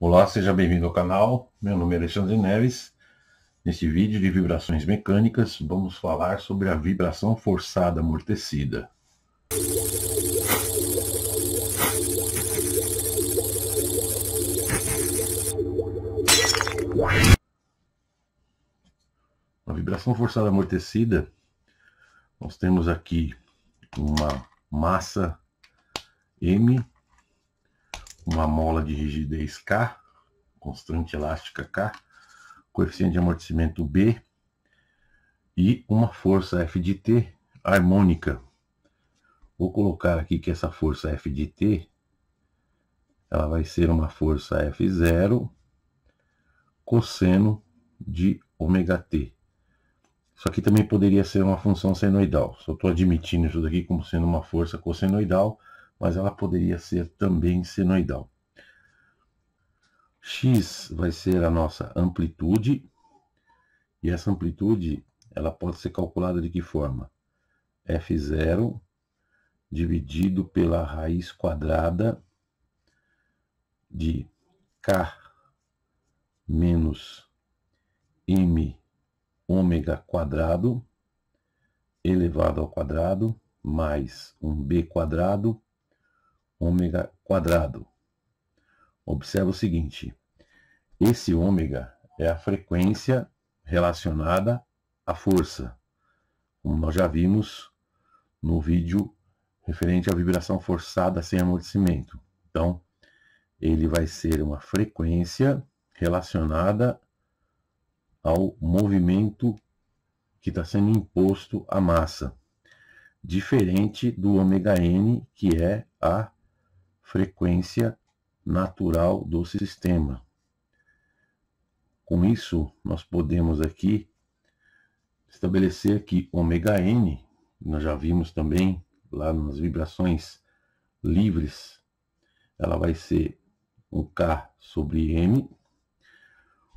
Olá, seja bem-vindo ao canal. Meu nome é Alexandre Neves. Neste vídeo de vibrações mecânicas, vamos falar sobre a vibração forçada amortecida. A vibração forçada amortecida, nós temos aqui uma massa M uma mola de rigidez K, constante elástica K, coeficiente de amortecimento B e uma força F de T harmônica. Vou colocar aqui que essa força F de T ela vai ser uma força F0 cosseno de ωt. t. Isso aqui também poderia ser uma função senoidal. Só estou admitindo isso daqui como sendo uma força cossenoidal, mas ela poderia ser também senoidal. X vai ser a nossa amplitude, e essa amplitude ela pode ser calculada de que forma? F0 dividido pela raiz quadrada de K menos M ômega quadrado elevado ao quadrado mais um B quadrado ômega quadrado. Observa o seguinte, esse ômega é a frequência relacionada à força, como nós já vimos no vídeo referente à vibração forçada sem amortecimento. Então, ele vai ser uma frequência relacionada ao movimento que está sendo imposto à massa, diferente do ômega n, que é a frequência natural do sistema. Com isso, nós podemos aqui estabelecer que ômega n, nós já vimos também lá nas vibrações livres, ela vai ser um K sobre M.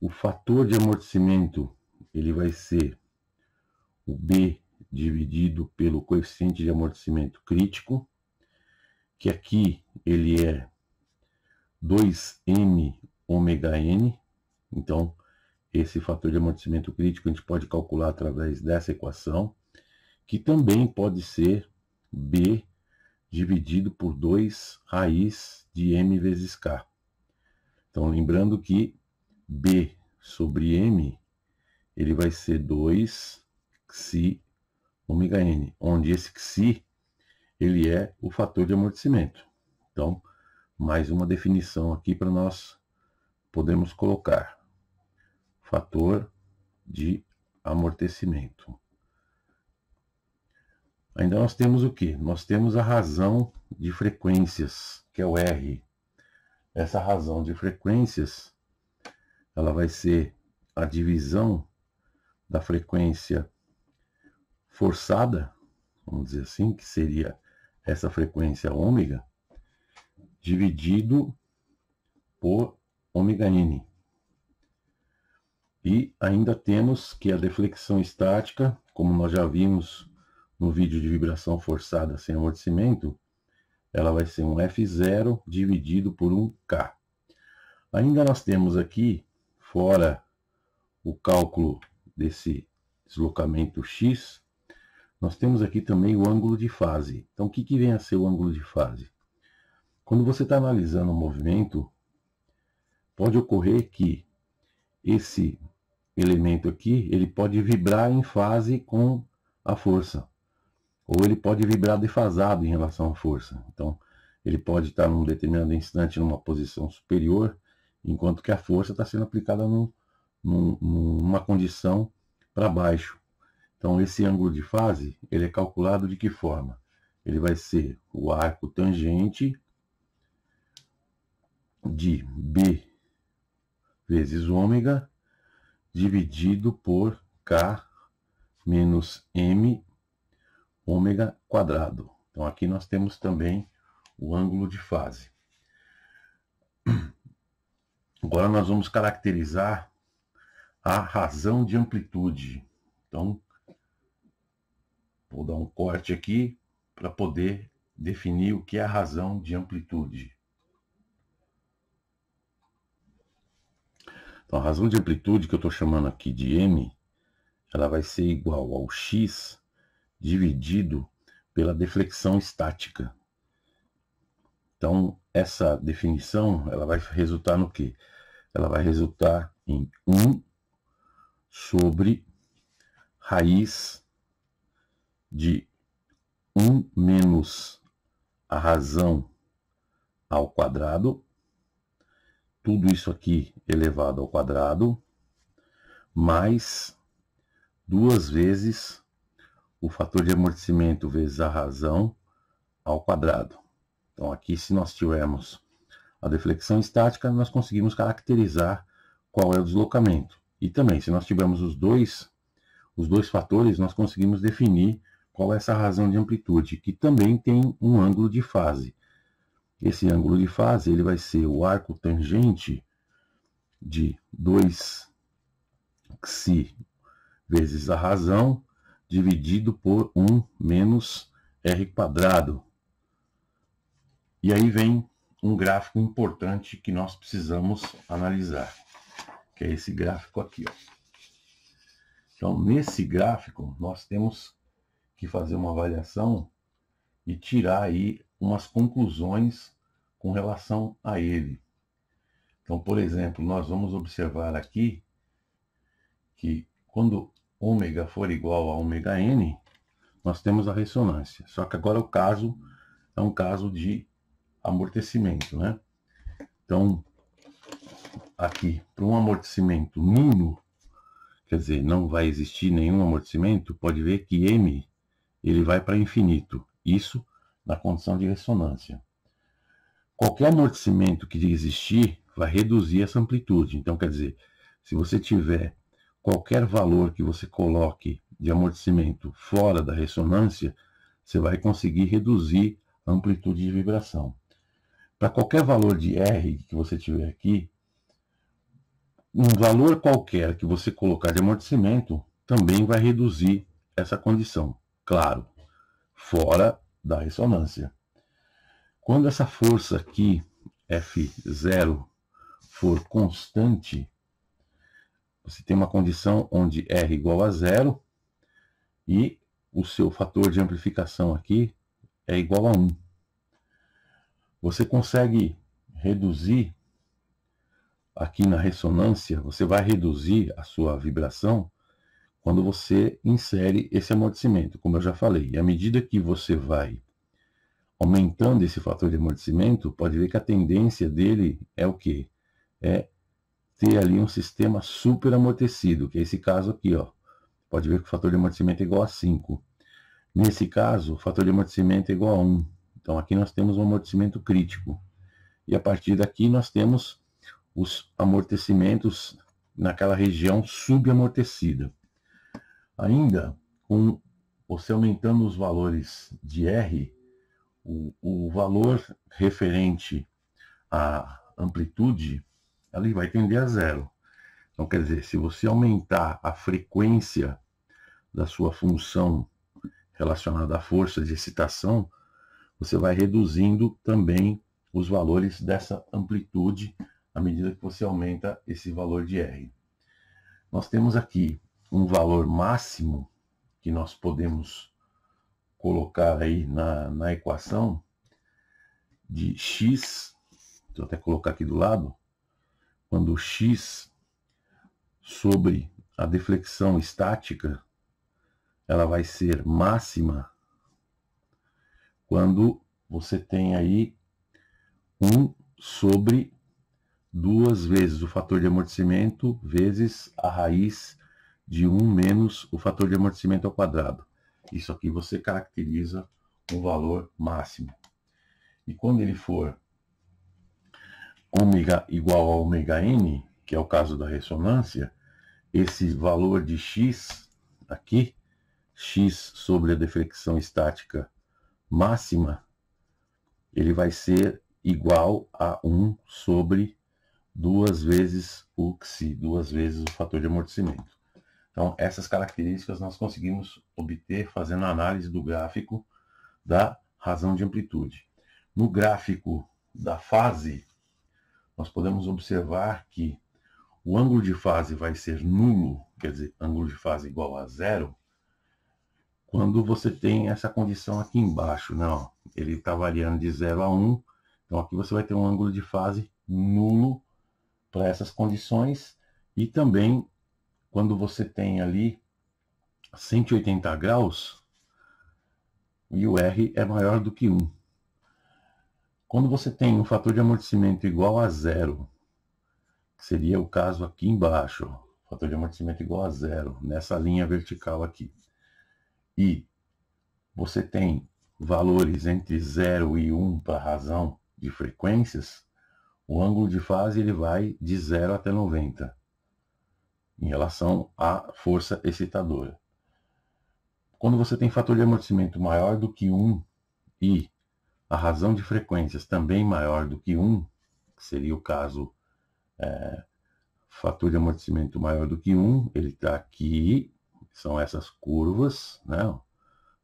O fator de amortecimento, ele vai ser o B dividido pelo coeficiente de amortecimento crítico que aqui ele é 2m ômega n, então esse fator de amortecimento crítico a gente pode calcular através dessa equação, que também pode ser b dividido por 2 raiz de m vezes k. Então, lembrando que b sobre m, ele vai ser 2 xi ômega n, onde esse xi ele é o fator de amortecimento. Então, mais uma definição aqui para nós podemos colocar. Fator de amortecimento. Ainda nós temos o que? Nós temos a razão de frequências, que é o R. Essa razão de frequências, ela vai ser a divisão da frequência forçada, vamos dizer assim, que seria essa frequência ômega dividido por ômega n. E ainda temos que a deflexão estática, como nós já vimos no vídeo de vibração forçada sem amortecimento, ela vai ser um F0 dividido por um K. Ainda nós temos aqui, fora o cálculo desse deslocamento X, nós temos aqui também o ângulo de fase. Então, o que, que vem a ser o ângulo de fase? Quando você está analisando um movimento, pode ocorrer que esse elemento aqui, ele pode vibrar em fase com a força. Ou ele pode vibrar defasado em relação à força. Então, ele pode estar num determinado instante numa posição superior, enquanto que a força está sendo aplicada num, num, numa condição para baixo. Então, esse ângulo de fase, ele é calculado de que forma? Ele vai ser o arco tangente de B vezes ômega dividido por K menos M ômega quadrado. Então, aqui nós temos também o ângulo de fase. Agora nós vamos caracterizar a razão de amplitude. Então, Vou dar um corte aqui para poder definir o que é a razão de amplitude. Então, a razão de amplitude que eu estou chamando aqui de m, ela vai ser igual ao x dividido pela deflexão estática. Então, essa definição, ela vai resultar no quê? Ela vai resultar em 1 sobre raiz de 1 menos a razão ao quadrado, tudo isso aqui elevado ao quadrado, mais duas vezes o fator de amortecimento vezes a razão ao quadrado. Então aqui se nós tivermos a deflexão estática, nós conseguimos caracterizar qual é o deslocamento. E também, se nós tivermos os dois, os dois fatores, nós conseguimos definir qual é essa razão de amplitude, que também tem um ângulo de fase. Esse ângulo de fase ele vai ser o arco tangente de 2xi vezes a razão dividido por 1 menos r quadrado. E aí vem um gráfico importante que nós precisamos analisar, que é esse gráfico aqui. Ó. Então, nesse gráfico, nós temos que fazer uma avaliação e tirar aí umas conclusões com relação a ele. Então, por exemplo, nós vamos observar aqui que quando ômega for igual a ômega n, nós temos a ressonância. Só que agora o caso é um caso de amortecimento, né? Então, aqui, para um amortecimento nulo, quer dizer, não vai existir nenhum amortecimento, pode ver que M ele vai para infinito. Isso na condição de ressonância. Qualquer amortecimento que existir vai reduzir essa amplitude. Então, quer dizer, se você tiver qualquer valor que você coloque de amortecimento fora da ressonância, você vai conseguir reduzir a amplitude de vibração. Para qualquer valor de R que você tiver aqui, um valor qualquer que você colocar de amortecimento também vai reduzir essa condição claro, fora da ressonância. Quando essa força aqui, F0, for constante, você tem uma condição onde R igual a zero e o seu fator de amplificação aqui é igual a 1. Você consegue reduzir aqui na ressonância, você vai reduzir a sua vibração quando você insere esse amortecimento, como eu já falei. E à medida que você vai aumentando esse fator de amortecimento, pode ver que a tendência dele é o quê? É ter ali um sistema super amortecido, que é esse caso aqui, ó. Pode ver que o fator de amortecimento é igual a 5. Nesse caso, o fator de amortecimento é igual a 1. Então aqui nós temos um amortecimento crítico. E a partir daqui nós temos os amortecimentos naquela região subamortecida. Ainda com você aumentando os valores de R, o, o valor referente à amplitude ali vai tender a zero. Então, quer dizer, se você aumentar a frequência da sua função relacionada à força de excitação, você vai reduzindo também os valores dessa amplitude à medida que você aumenta esse valor de R. Nós temos aqui um valor máximo que nós podemos colocar aí na, na equação de x, deixa eu até colocar aqui do lado, quando x sobre a deflexão estática, ela vai ser máxima quando você tem aí 1 sobre duas vezes o fator de amortecimento vezes a raiz de 1 menos o fator de amortecimento ao quadrado. Isso aqui você caracteriza um valor máximo. E quando ele for ômega igual a ômega n, que é o caso da ressonância, esse valor de x aqui, x sobre a deflexão estática máxima, ele vai ser igual a 1 sobre duas vezes o xi, duas vezes o fator de amortecimento. Então, essas características nós conseguimos obter fazendo a análise do gráfico da razão de amplitude. No gráfico da fase, nós podemos observar que o ângulo de fase vai ser nulo, quer dizer, ângulo de fase igual a zero, quando você tem essa condição aqui embaixo. Né? Ó, ele está variando de 0 a 1, um, então aqui você vai ter um ângulo de fase nulo para essas condições e também quando você tem ali 180 graus e o R é maior do que 1. Quando você tem um fator de amortecimento igual a zero, que seria o caso aqui embaixo, fator de amortecimento igual a zero, nessa linha vertical aqui, e você tem valores entre 0 e 1 um para razão de frequências, o ângulo de fase ele vai de 0 até 90 em relação à força excitadora. Quando você tem fator de amortecimento maior do que 1 e a razão de frequências também maior do que 1, que seria o caso é, fator de amortecimento maior do que 1, ele está aqui, são essas curvas, né?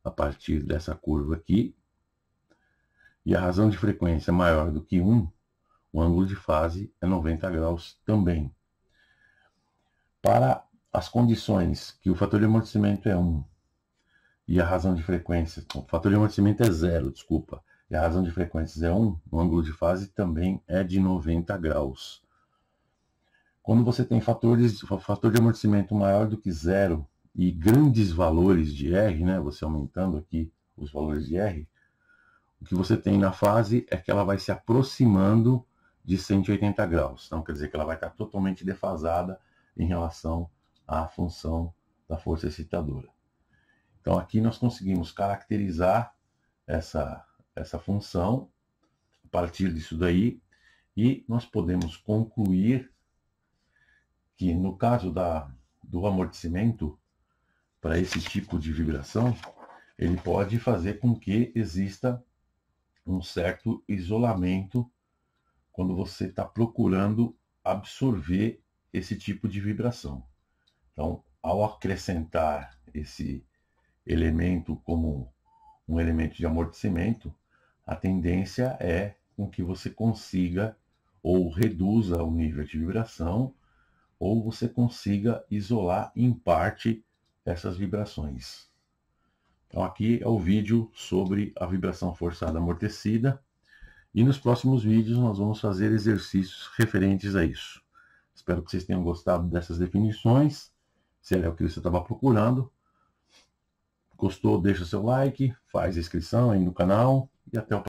a partir dessa curva aqui, e a razão de frequência maior do que 1, o ângulo de fase é 90 graus também para as condições, que o fator de amortecimento é 1 e a razão de frequência, o fator de amortecimento é 0, desculpa, e a razão de frequências é 1, o ângulo de fase também é de 90 graus. Quando você tem fatores, fator de amortecimento maior do que zero e grandes valores de R, né, você aumentando aqui os valores de R, o que você tem na fase é que ela vai se aproximando de 180 graus. Então quer dizer que ela vai estar totalmente defasada em relação à função da força excitadora. Então aqui nós conseguimos caracterizar essa, essa função a partir disso daí e nós podemos concluir que no caso da, do amortecimento para esse tipo de vibração, ele pode fazer com que exista um certo isolamento quando você está procurando absorver esse tipo de vibração. Então, ao acrescentar esse elemento como um elemento de amortecimento, a tendência é com que você consiga ou reduza o nível de vibração ou você consiga isolar em parte essas vibrações. Então aqui é o vídeo sobre a vibração forçada amortecida e nos próximos vídeos nós vamos fazer exercícios referentes a isso. Espero que vocês tenham gostado dessas definições, se é o que você estava procurando. Gostou, deixa seu like, faz inscrição aí no canal e até o próximo.